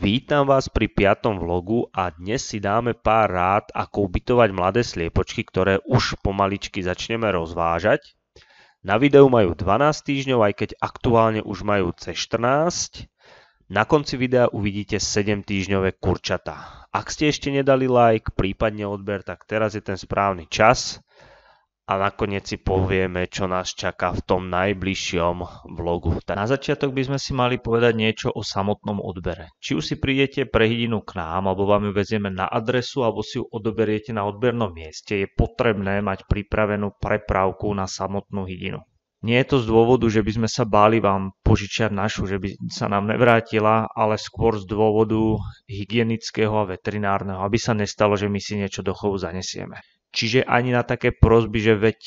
Vítam vás pri piatom vlogu a dnes si dáme pár rád, ako ubytovať mladé sliepočky, ktoré už pomaličky začneme rozvážať. Na videu majú 12 týždňov, aj keď aktuálne už majú C14. Na konci videa uvidíte 7 týždňové kurčata. Ak ste ešte nedali like, prípadne odber, tak teraz je ten správny čas a nakoniec si povieme, čo nás čaká v tom najbližšom vlogu. Tak na začiatok by sme si mali povedať niečo o samotnom odbere. Či už si prídete pre hydinu k nám, alebo vám ju vezieme na adresu, alebo si ju odoberiete na odbernom mieste, je potrebné mať pripravenú prepravku na samotnú hydinu. Nie je to z dôvodu, že by sme sa báli vám požičiať našu, že by sa nám nevrátila, ale skôr z dôvodu hygienického a veterinárneho, aby sa nestalo, že my si niečo do chovu zanesieme. Čiže ani na také prozby, že veď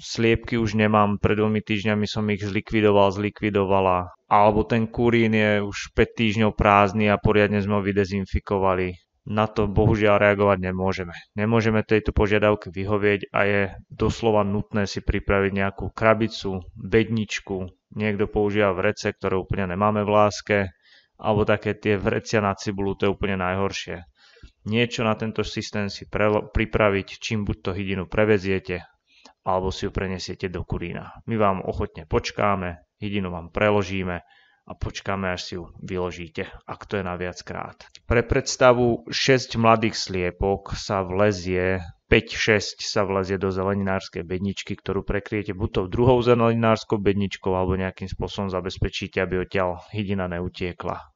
sliepky už nemám, pred dvomi týždňami som ich zlikvidoval, zlikvidovala. Alebo ten kurín je už 5 týždňov prázdny a poriadne sme ho vydezinfikovali. Na to bohužiaľ reagovať nemôžeme. Nemôžeme tejto požiadavke vyhovieť a je doslova nutné si pripraviť nejakú krabicu, bedničku, niekto používa vrece, ktoré úplne nemáme v láske, alebo také tie vrecia na cibulu, to je úplne najhoršie niečo na tento systém si pripraviť, čím buď to hydinu preveziete, alebo si ju prenesiete do Kurína. My vám ochotne počkáme, hydinu vám preložíme a počkáme, až si ju vyložíte, ak to je na viackrát. Pre predstavu 6 mladých sliepok sa vlezie 5-6 sa vlezie do zeleninárskej bedničky, ktorú prekriete buď to druhou zeleninárskou bedničkou alebo nejakým spôsobom zabezpečíte, aby odtiaľ hydina neutiekla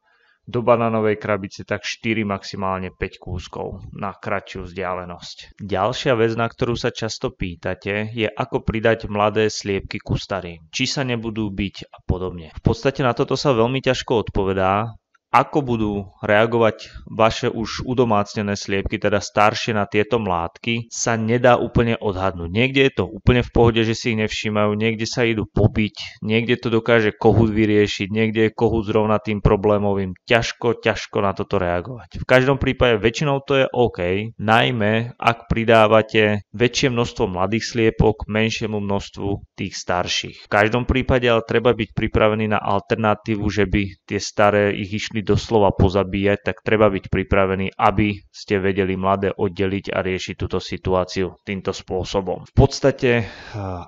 do bananovej krabice tak 4 maximálne 5 kúskov na kratšiu vzdialenosť. Ďalšia vec, na ktorú sa často pýtate, je ako pridať mladé sliepky ku starým, či sa nebudú byť a podobne. V podstate na toto sa veľmi ťažko odpovedá, ako budú reagovať vaše už udomácnené sliepky, teda staršie na tieto mládky, sa nedá úplne odhadnúť. Niekde je to úplne v pohode, že si ich nevšímajú, niekde sa idú pobiť, niekde to dokáže kohut vyriešiť, niekde je kohut s rovnatým problémovým. Ťažko, ťažko na toto reagovať. V každom prípade väčšinou to je OK, najmä ak pridávate väčšie množstvo mladých sliepok menšiemu množstvu tých starších. V každom prípade ale treba byť pripravený na alternatívu, že by tie staré ich išli doslova pozabíjať, tak treba byť pripravený, aby ste vedeli mladé oddeliť a riešiť túto situáciu týmto spôsobom. V podstate eh,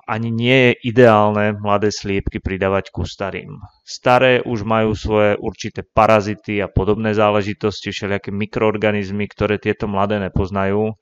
ani nie je ideálne mladé sliepky pridávať ku starým. Staré už majú svoje určité parazity a podobné záležitosti, všelijaké mikroorganizmy, ktoré tieto mladé nepoznajú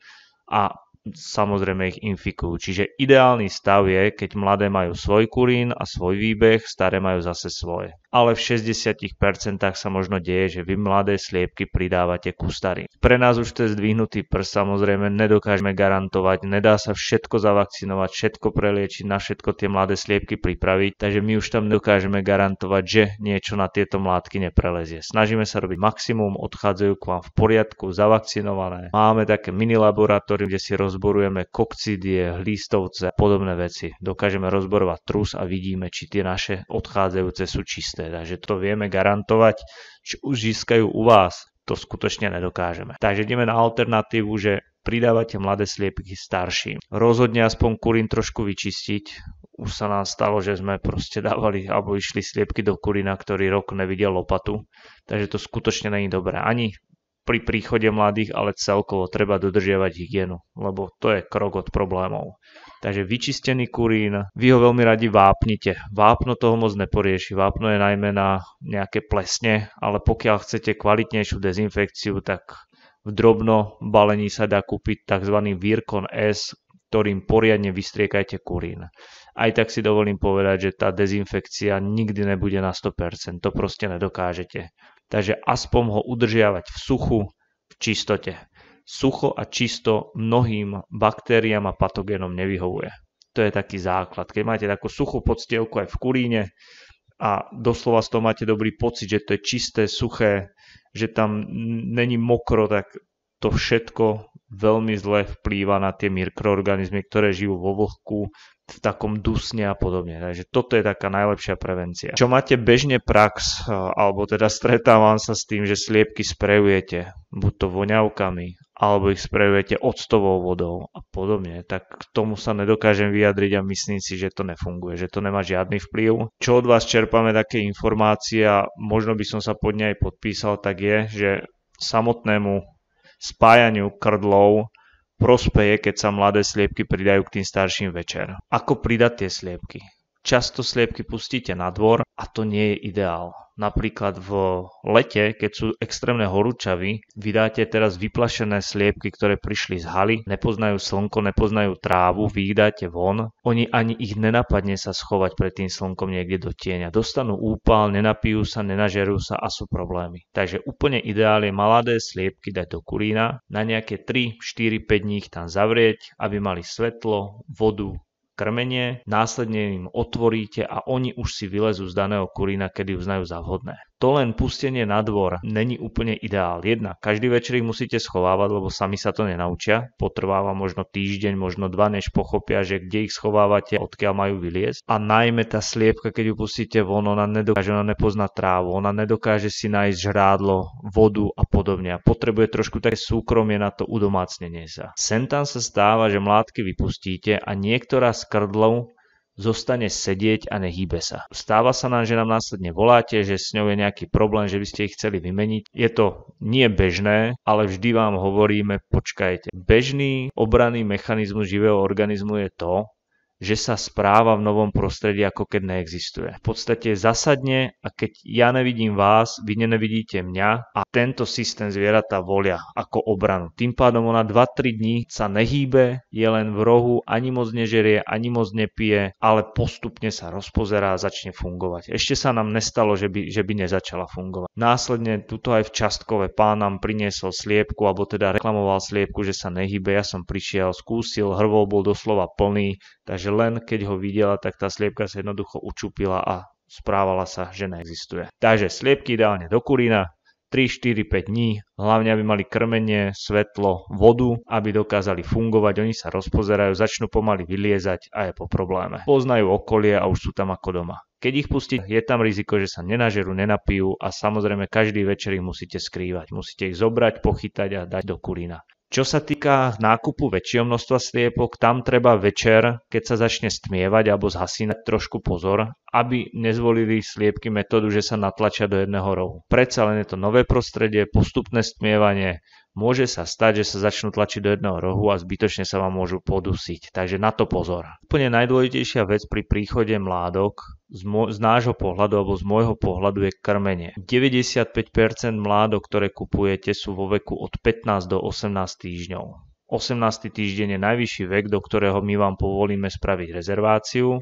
a samozrejme ich infikujú. Čiže ideálny stav je, keď mladé majú svoj kurín a svoj výbeh, staré majú zase svoje ale v 60% sa možno deje, že vy mladé sliepky pridávate ku starým. Pre nás už to je zdvihnutý prst, samozrejme nedokážeme garantovať, nedá sa všetko zavakcinovať, všetko preliečiť, na všetko tie mladé sliepky pripraviť, takže my už tam dokážeme garantovať, že niečo na tieto mládky neprelezie. Snažíme sa robiť maximum, odchádzajú k vám v poriadku, zavakcinované. Máme také mini laboratórium, kde si rozborujeme kokcidie, hlístovce a podobné veci. Dokážeme rozborovať trus a vidíme, či tie naše odchádzajúce sú čisté teda, že to vieme garantovať, či už získajú u vás, to skutočne nedokážeme. Takže ideme na alternatívu, že pridávate mladé sliepky starším. Rozhodne aspoň kurín trošku vyčistiť, už sa nám stalo, že sme proste dávali alebo išli sliepky do kurína, ktorý rok nevidel lopatu. Takže to skutočne není dobré. Ani pri príchode mladých, ale celkovo treba dodržiavať hygienu, lebo to je krok od problémov. Takže vyčistený kurín, vy ho veľmi radi vápnite. Vápno toho moc neporieši, vápno je najmä na nejaké plesne, ale pokiaľ chcete kvalitnejšiu dezinfekciu, tak v drobno balení sa dá kúpiť tzv. Virkon S, ktorým poriadne vystriekajte kurín. Aj tak si dovolím povedať, že tá dezinfekcia nikdy nebude na 100%, to proste nedokážete takže aspoň ho udržiavať v suchu, v čistote. Sucho a čisto mnohým baktériám a patogénom nevyhovuje. To je taký základ. Keď máte takú suchú podstielku aj v kuríne a doslova z toho máte dobrý pocit, že to je čisté, suché, že tam není mokro, tak to všetko veľmi zle vplýva na tie mikroorganizmy, ktoré žijú vo vlhku, v takom dusne a podobne. Takže toto je taká najlepšia prevencia. Čo máte bežne prax, eh, alebo teda stretávam sa s tým, že sliepky sprejujete, buď to voňavkami, alebo ich sprejujete octovou vodou a podobne, tak k tomu sa nedokážem vyjadriť a myslím si, že to nefunguje, že to nemá žiadny vplyv. Čo od vás čerpame také informácie a možno by som sa pod nej aj podpísal, tak je, že samotnému spájaniu krdlov prospeje, keď sa mladé sliepky pridajú k tým starším večer. Ako pridať tie sliepky? Často sliepky pustíte na dvor a to nie je ideál. Napríklad v lete, keď sú extrémne horúčavy, vydáte teraz vyplašené sliepky, ktoré prišli z haly, nepoznajú slnko, nepoznajú trávu, vy ich dáte von, oni ani ich nenapadne sa schovať pred tým slnkom niekde do tieňa. Dostanú úpal, nenapijú sa, nenažerú sa a sú problémy. Takže úplne ideál je maladé sliepky dať do kurína, na nejaké 3, 4, 5 dní ich tam zavrieť, aby mali svetlo, vodu, krmenie, následne im otvoríte a oni už si vylezú z daného kurína, kedy uznajú za vhodné to len pustenie na dvor není úplne ideál. Jedna, každý večer ich musíte schovávať, lebo sami sa to nenaučia. Potrváva možno týždeň, možno dva, než pochopia, že kde ich schovávate, odkiaľ majú vyliesť. A najmä tá sliepka, keď ju pustíte von, ona nedokáže, ona nepozná trávu, ona nedokáže si nájsť žrádlo, vodu a podobne. A potrebuje trošku také súkromie na to udomácnenie sa. Sem tam sa stáva, že mládky vypustíte a niektorá z krdlov zostane sedieť a nehýbe sa. Stáva sa nám, že nám následne voláte, že s ňou je nejaký problém, že by ste ich chceli vymeniť. Je to nie bežné, ale vždy vám hovoríme, počkajte. Bežný obranný mechanizmus živého organizmu je to, že sa správa v novom prostredí, ako keď neexistuje. V podstate zasadne a keď ja nevidím vás, vy nevidíte mňa a tento systém zvieratá volia ako obranu. Tým pádom ona 2-3 dní sa nehýbe, je len v rohu, ani moc nežerie, ani moc nepije, ale postupne sa rozpozerá a začne fungovať. Ešte sa nám nestalo, že by, že by nezačala fungovať. Následne tuto aj v Častkove pán nám priniesol sliepku, alebo teda reklamoval sliepku, že sa nehýbe, Ja som prišiel, skúsil, hrvol bol doslova plný, Takže len keď ho videla, tak tá sliepka sa jednoducho učupila a správala sa, že neexistuje. Takže sliepky ideálne do kurína, 3, 4, 5 dní, hlavne aby mali krmenie, svetlo, vodu, aby dokázali fungovať, oni sa rozpozerajú, začnú pomaly vyliezať a je po probléme. Poznajú okolie a už sú tam ako doma. Keď ich pustíte, je tam riziko, že sa nenažerú, nenapijú a samozrejme každý večer ich musíte skrývať. Musíte ich zobrať, pochytať a dať do kurína. Čo sa týka nákupu väčšieho množstva sliepok, tam treba večer, keď sa začne stmievať alebo zhasínať trošku pozor, aby nezvolili sliepky metódu, že sa natlačia do jedného rohu. Predsa len je to nové prostredie, postupné stmievanie, môže sa stať, že sa začnú tlačiť do jedného rohu a zbytočne sa vám môžu podusiť. Takže na to pozor. Úplne najdôležitejšia vec pri príchode mládok z, mô- z nášho pohľadu alebo z môjho pohľadu je krmenie. 95% mládok, ktoré kupujete, sú vo veku od 15 do 18 týždňov. 18. týždeň je najvyšší vek, do ktorého my vám povolíme spraviť rezerváciu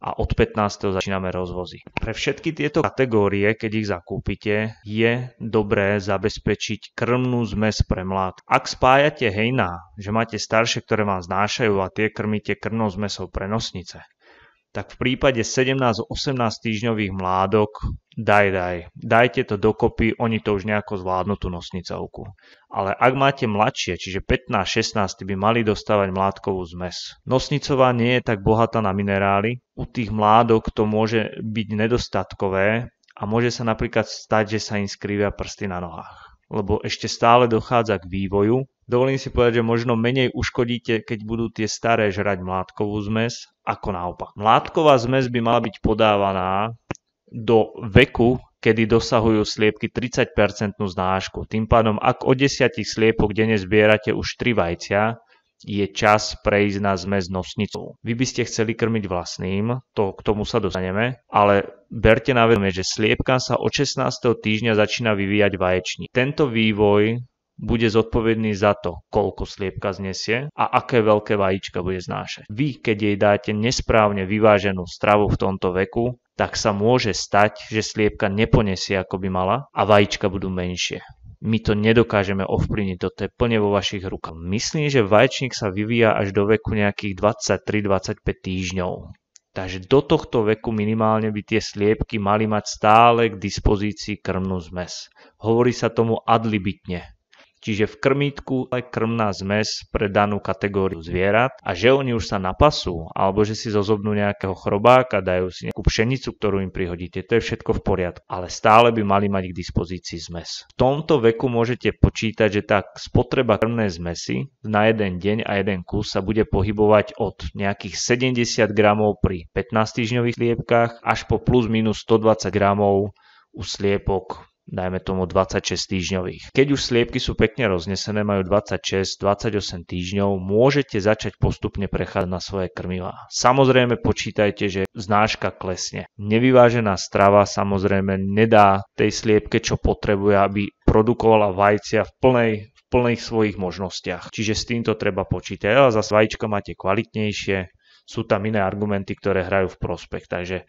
a od 15. začíname rozvozy. Pre všetky tieto kategórie, keď ich zakúpite, je dobré zabezpečiť krmnú zmes pre mlad. Ak spájate hejná, že máte staršie, ktoré vám znášajú a tie krmíte krmnou zmesou pre nosnice, tak v prípade 17-18 týždňových mládok daj, daj. Dajte to dokopy, oni to už nejako zvládnu tú nosnicovku. Ale ak máte mladšie, čiže 15-16 by mali dostávať mládkovú zmes. Nosnicová nie je tak bohatá na minerály, u tých mládok to môže byť nedostatkové a môže sa napríklad stať, že sa im skrivia prsty na nohách lebo ešte stále dochádza k vývoju dovolím si povedať, že možno menej uškodíte, keď budú tie staré žrať mládkovú zmes, ako naopak. Mládková zmes by mala byť podávaná do veku, kedy dosahujú sliepky 30% znášku. Tým pádom, ak o 10 sliepok denne zbierate už 3 vajcia, je čas prejsť na zmes nosnicou. Vy by ste chceli krmiť vlastným, to k tomu sa dostaneme, ale berte na vedomie, že sliepka sa od 16. týždňa začína vyvíjať vaječník. Tento vývoj bude zodpovedný za to, koľko sliepka znesie a aké veľké vajíčka bude znášať. Vy, keď jej dáte nesprávne vyváženú stravu v tomto veku, tak sa môže stať, že sliepka neponesie ako by mala a vajíčka budú menšie. My to nedokážeme ovplyvniť, toto je plne vo vašich rukách. Myslím, že vaječník sa vyvíja až do veku nejakých 23-25 týždňov. Takže do tohto veku minimálne by tie sliepky mali mať stále k dispozícii krmnú zmes. Hovorí sa tomu adlibitne Čiže v krmítku je krmná zmes pre danú kategóriu zvierat a že oni už sa napasú alebo že si zozobnú nejakého chrobáka, dajú si nejakú pšenicu, ktorú im prihodíte, to je všetko v poriadku. Ale stále by mali mať k dispozícii zmes. V tomto veku môžete počítať, že tá spotreba krmnej zmesi na jeden deň a jeden kus sa bude pohybovať od nejakých 70 gramov pri 15 týždňových sliepkách až po plus minus 120 gramov u sliepok dajme tomu 26 týždňových. Keď už sliepky sú pekne roznesené, majú 26-28 týždňov, môžete začať postupne prechádzať na svoje krmivá. Samozrejme počítajte, že znáška klesne. Nevyvážená strava samozrejme nedá tej sliepke, čo potrebuje, aby produkovala vajcia v plnej v plných svojich možnostiach. Čiže s týmto treba počítať. Ale zase vajíčka máte kvalitnejšie, sú tam iné argumenty, ktoré hrajú v prospech. Takže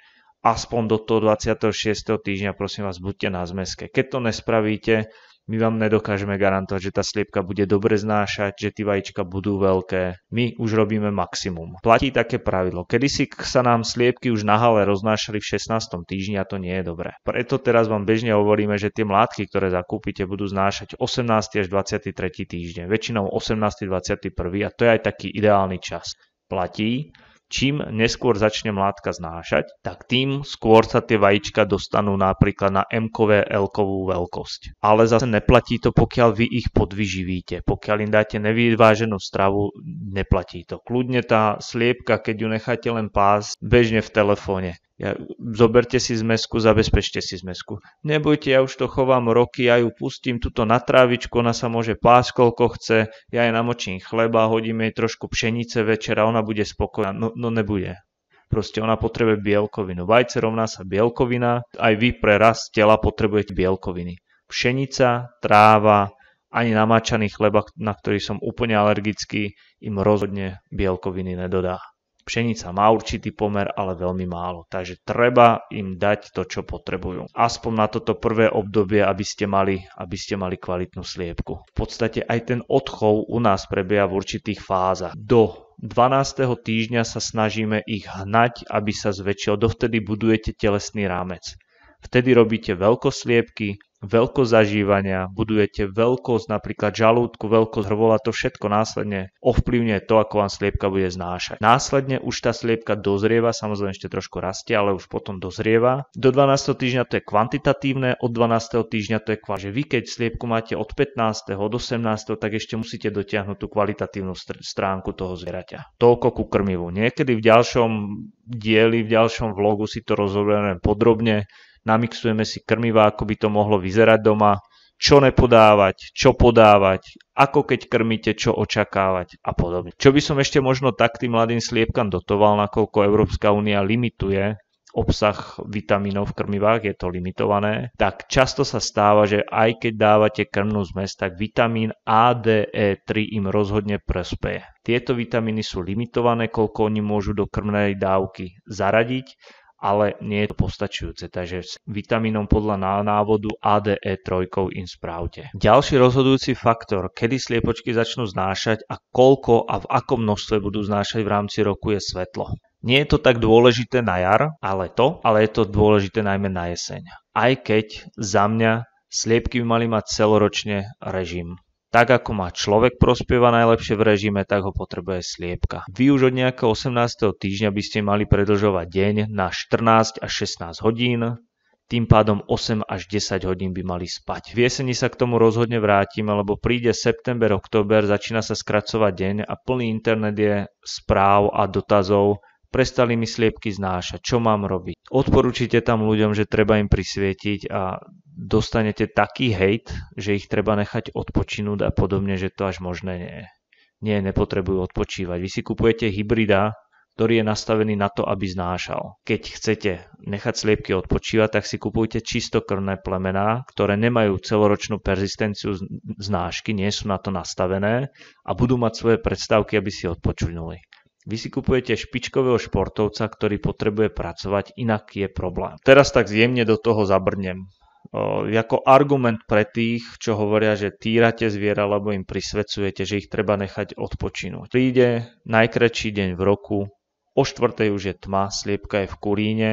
aspoň do toho 26. týždňa, prosím vás, buďte na zmeske. Keď to nespravíte, my vám nedokážeme garantovať, že tá sliepka bude dobre znášať, že tie vajíčka budú veľké. My už robíme maximum. Platí také pravidlo. Kedy si sa nám sliepky už na hale roznášali v 16. týždni a to nie je dobré. Preto teraz vám bežne hovoríme, že tie mládky, ktoré zakúpite, budú znášať 18. až 23. týždeň. Väčšinou 18. 21. a to je aj taký ideálny čas. Platí, čím neskôr začne látka znášať, tak tým skôr sa tie vajíčka dostanú napríklad na M-kové, l veľkosť. Ale zase neplatí to, pokiaľ vy ich podvyživíte. Pokiaľ im dáte nevyváženú stravu, neplatí to. Kľudne tá sliepka, keď ju necháte len pás bežne v telefóne, ja, zoberte si zmesku, zabezpečte si zmesku. Nebojte, ja už to chovám roky, ja ju pustím tuto na trávičku, ona sa môže pásť koľko chce, ja jej namočím chleba, hodím jej trošku pšenice večera, ona bude spokojná. No, no nebude. Proste ona potrebuje bielkovinu. Vajce rovná sa bielkovina, aj vy pre rast tela potrebujete bielkoviny. Pšenica, tráva, ani namáčaný chleba, na ktorý som úplne alergický, im rozhodne bielkoviny nedodá. Pšenica má určitý pomer, ale veľmi málo. Takže treba im dať to, čo potrebujú. Aspoň na toto prvé obdobie, aby ste mali, aby ste mali kvalitnú sliepku. V podstate aj ten odchov u nás prebieha v určitých fázach. Do 12. týždňa sa snažíme ich hnať, aby sa zväčšil. Dovtedy budujete telesný rámec. Vtedy robíte veľkosliepky, veľkosť zažívania, budujete veľkosť napríklad žalúdku, veľkosť hrvola, to všetko následne ovplyvňuje to, ako vám sliepka bude znášať. Následne už tá sliepka dozrieva, samozrejme ešte trošku rastie, ale už potom dozrieva. Do 12. týždňa to je kvantitatívne, od 12. týždňa to je Že Vy keď sliepku máte od 15. od 18. tak ešte musíte dotiahnuť tú kvalitatívnu str- stránku toho zvieraťa. Toľko ku krmivu. Niekedy v ďalšom dieli, v ďalšom vlogu si to rozoberieme podrobne, namixujeme si krmiva, ako by to mohlo vyzerať doma, čo nepodávať, čo podávať, ako keď krmíte, čo očakávať a podobne. Čo by som ešte možno tak tým mladým sliepkam dotoval, nakoľko Európska únia limituje obsah vitamínov v krmivách, je to limitované, tak často sa stáva, že aj keď dávate krmnú zmes, tak vitamín ADE3 im rozhodne prespeje. Tieto vitamíny sú limitované, koľko oni môžu do krmnej dávky zaradiť ale nie je to postačujúce, takže s vitamínom podľa návodu ADE3 im správte. Ďalší rozhodujúci faktor, kedy sliepočky začnú znášať a koľko a v akom množstve budú znášať v rámci roku je svetlo. Nie je to tak dôležité na jar, ale to, ale je to dôležité najmä na jeseň. Aj keď za mňa sliepky by mali mať celoročne režim tak ako má človek prospieva najlepšie v režime, tak ho potrebuje sliepka. Vy už od nejakého 18. týždňa by ste mali predlžovať deň na 14 až 16 hodín, tým pádom 8 až 10 hodín by mali spať. V jeseni sa k tomu rozhodne vrátim, lebo príde september, október, začína sa skracovať deň a plný internet je správ a dotazov, prestali mi sliepky znášať, čo mám robiť. Odporúčite tam ľuďom, že treba im prisvietiť a dostanete taký hejt, že ich treba nechať odpočinúť a podobne, že to až možné nie je. Nie, nepotrebujú odpočívať. Vy si kupujete hybrida, ktorý je nastavený na to, aby znášal. Keď chcete nechať sliepky odpočívať, tak si kupujte čistokrvné plemená, ktoré nemajú celoročnú persistenciu znášky, nie sú na to nastavené a budú mať svoje predstavky, aby si odpočinuli. Vy si kupujete špičkového športovca, ktorý potrebuje pracovať, inak je problém. Teraz tak zjemne do toho zabrnem ako argument pre tých, čo hovoria, že týrate zviera, lebo im prisvedcujete, že ich treba nechať odpočinúť. Príde najkračší deň v roku, o štvrtej už je tma, sliepka je v kuríne,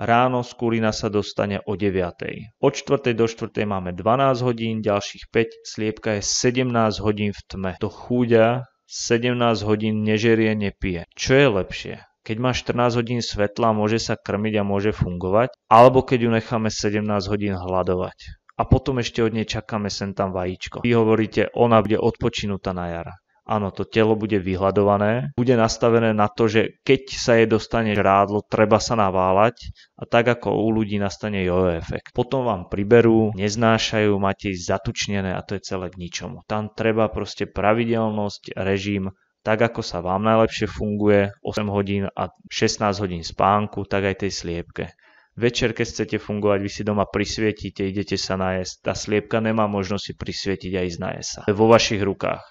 ráno z kurína sa dostane o 9. Od 4. do 4. máme 12 hodín, ďalších 5, sliepka je 17 hodín v tme. To chúďa 17 hodín nežerie, nepije. Čo je lepšie? Keď má 14 hodín svetla, môže sa krmiť a môže fungovať, alebo keď ju necháme 17 hodín hľadovať. A potom ešte od nej čakáme sem tam vajíčko. Vy hovoríte, ona bude odpočinutá na jara. Áno, to telo bude vyhľadované, bude nastavené na to, že keď sa jej dostane žrádlo, treba sa naváľať a tak ako u ľudí nastane jojo efekt. Potom vám priberú, neznášajú, máte ich zatučnené a to je celé k ničomu. Tam treba proste pravidelnosť, režim tak ako sa vám najlepšie funguje 8 hodín a 16 hodín spánku, tak aj tej sliepke. Večer, keď chcete fungovať, vy si doma prisvietíte, idete sa najesť. Tá sliepka nemá možnosť si prisvietiť aj ísť najesť sa. Vo vašich rukách.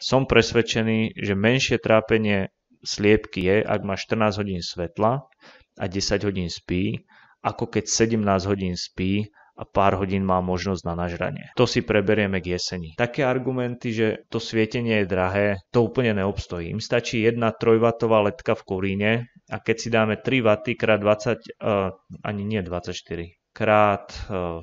Som presvedčený, že menšie trápenie sliepky je, ak má 14 hodín svetla a 10 hodín spí, ako keď 17 hodín spí a pár hodín má možnosť na nažranie. To si preberieme k jeseni. Také argumenty, že to svietenie je drahé, to úplne neobstojí. Im stačí jedna trojvatová letka v kuríne a keď si dáme 3 vaty krát 20, uh, eh, ani nie 24, krát 14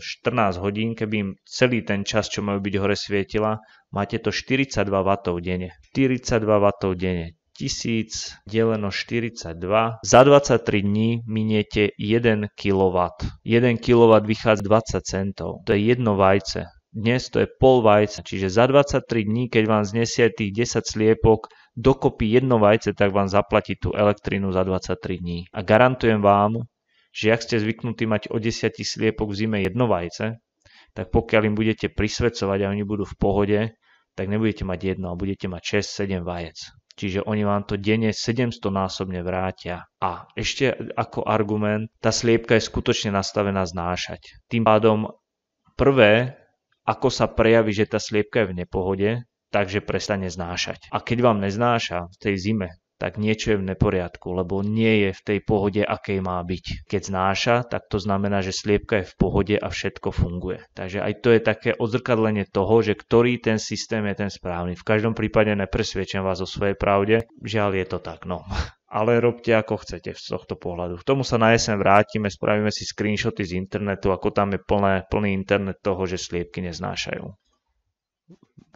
eh, hodín, keby im celý ten čas, čo majú byť hore svietila, máte to 42 W denne. 42 W denne. 1000 deleno 42. Za 23 dní miniete 1 kW. 1 kW vychádza 20 centov. To je jedno vajce. Dnes to je pol vajca, čiže za 23 dní, keď vám znesie tých 10 sliepok dokopy jedno vajce, tak vám zaplatí tú elektrínu za 23 dní. A garantujem vám, že ak ste zvyknutí mať o 10 sliepok v zime jedno vajce, tak pokiaľ im budete prisvedcovať a oni budú v pohode, tak nebudete mať jedno a budete mať 6-7 vajec. Čiže oni vám to denne 700 násobne vrátia. A ešte ako argument, tá sliepka je skutočne nastavená znášať. Tým pádom prvé, ako sa prejaví, že tá sliepka je v nepohode, takže prestane znášať. A keď vám neznáša v tej zime tak niečo je v neporiadku, lebo nie je v tej pohode, akej má byť. Keď znáša, tak to znamená, že sliepka je v pohode a všetko funguje. Takže aj to je také odzrkadlenie toho, že ktorý ten systém je ten správny. V každom prípade nepresviečam vás o svojej pravde, žiaľ je to tak, no ale robte ako chcete z tohto pohľadu. K tomu sa na jeseň vrátime, spravíme si screenshoty z internetu, ako tam je plné, plný internet toho, že sliepky neznášajú.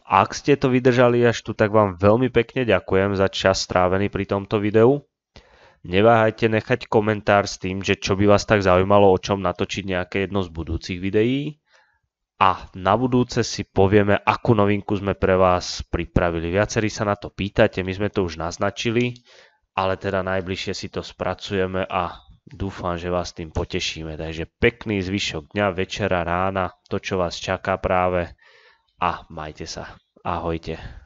Ak ste to vydržali až tu, tak vám veľmi pekne ďakujem za čas strávený pri tomto videu. Neváhajte nechať komentár s tým, že čo by vás tak zaujímalo, o čom natočiť nejaké jedno z budúcich videí. A na budúce si povieme, akú novinku sme pre vás pripravili. Viacerí sa na to pýtate, my sme to už naznačili, ale teda najbližšie si to spracujeme a dúfam, že vás tým potešíme. Takže pekný zvyšok dňa, večera, rána, to, čo vás čaká práve a majte sa. Ahojte.